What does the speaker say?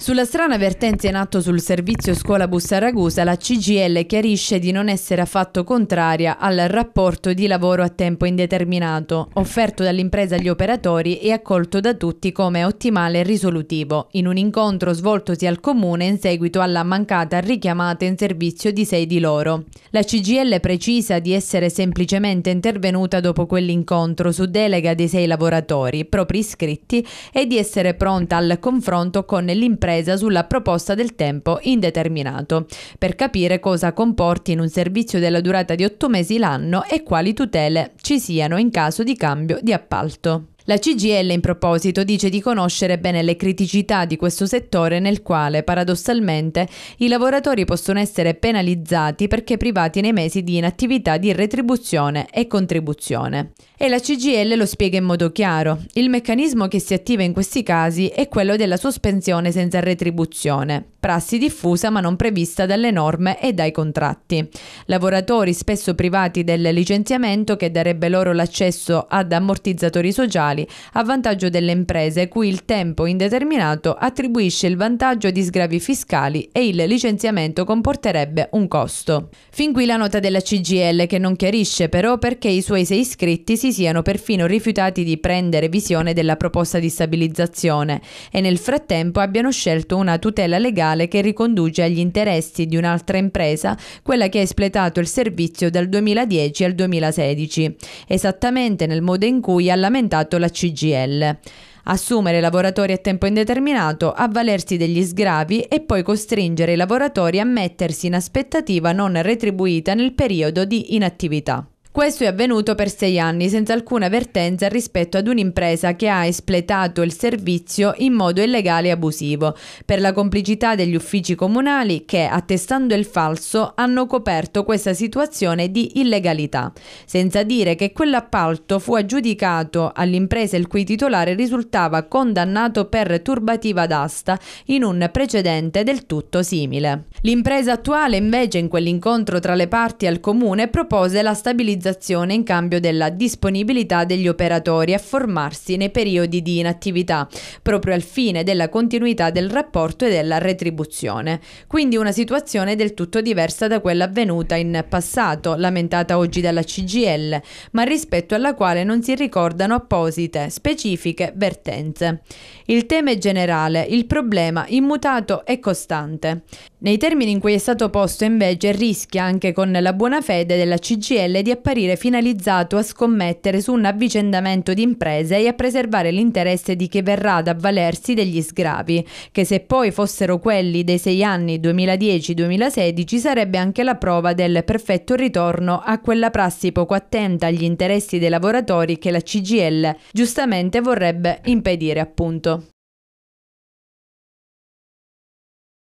Sulla strana vertenza in atto sul servizio scuola bus Saragusa, la CGL chiarisce di non essere affatto contraria al rapporto di lavoro a tempo indeterminato, offerto dall'impresa agli operatori e accolto da tutti come ottimale e risolutivo, in un incontro svoltosi al Comune in seguito alla mancata richiamata in servizio di sei di loro. La CGL precisa di essere semplicemente intervenuta dopo quell'incontro su delega dei sei lavoratori, propri iscritti, e di essere pronta al confronto con l'impresa presa sulla proposta del tempo indeterminato, per capire cosa comporti in un servizio della durata di 8 mesi l'anno e quali tutele ci siano in caso di cambio di appalto. La CGL in proposito dice di conoscere bene le criticità di questo settore nel quale, paradossalmente, i lavoratori possono essere penalizzati perché privati nei mesi di inattività di retribuzione e contribuzione. E la CGL lo spiega in modo chiaro. Il meccanismo che si attiva in questi casi è quello della sospensione senza retribuzione, prassi diffusa ma non prevista dalle norme e dai contratti. Lavoratori spesso privati del licenziamento che darebbe loro l'accesso ad ammortizzatori sociali salari a vantaggio delle imprese cui il tempo indeterminato attribuisce il vantaggio di sgravi fiscali e il licenziamento comporterebbe un costo. Fin qui la nota della CGL che non chiarisce però perché i suoi sei iscritti si siano perfino rifiutati di prendere visione della proposta di stabilizzazione e nel frattempo abbiano scelto una tutela legale che riconduce agli interessi di un'altra impresa quella che ha espletato il servizio dal 2010 al 2016, esattamente nel modo in cui ha lamentato la CGL assumere lavoratori a tempo indeterminato, avvalersi degli sgravi e poi costringere i lavoratori a mettersi in aspettativa non retribuita nel periodo di inattività. Questo è avvenuto per sei anni senza alcuna avvertenza rispetto ad un'impresa che ha espletato il servizio in modo illegale e abusivo, per la complicità degli uffici comunali che, attestando il falso, hanno coperto questa situazione di illegalità, senza dire che quell'appalto fu aggiudicato all'impresa il cui titolare risultava condannato per turbativa d'asta in un precedente del tutto simile. L'impresa attuale invece in quell'incontro tra le parti al comune propose la stabilizzazione autorizzazione in cambio della disponibilità degli operatori a formarsi nei periodi di inattività, proprio al fine della continuità del rapporto e della retribuzione. Quindi una situazione del tutto diversa da quella avvenuta in passato, lamentata oggi dalla CGL, ma rispetto alla quale non si ricordano apposite, specifiche vertenze. Il tema è generale, il problema immutato e costante. Nei termini in cui è stato posto invece rischia anche con la buona fede della CGL di apparire finalizzato a scommettere su un avvicendamento di imprese e a preservare l'interesse di chi verrà ad avvalersi degli sgravi, che se poi fossero quelli dei sei anni 2010-2016 sarebbe anche la prova del perfetto ritorno a quella prassi poco attenta agli interessi dei lavoratori che la CGL giustamente vorrebbe impedire appunto.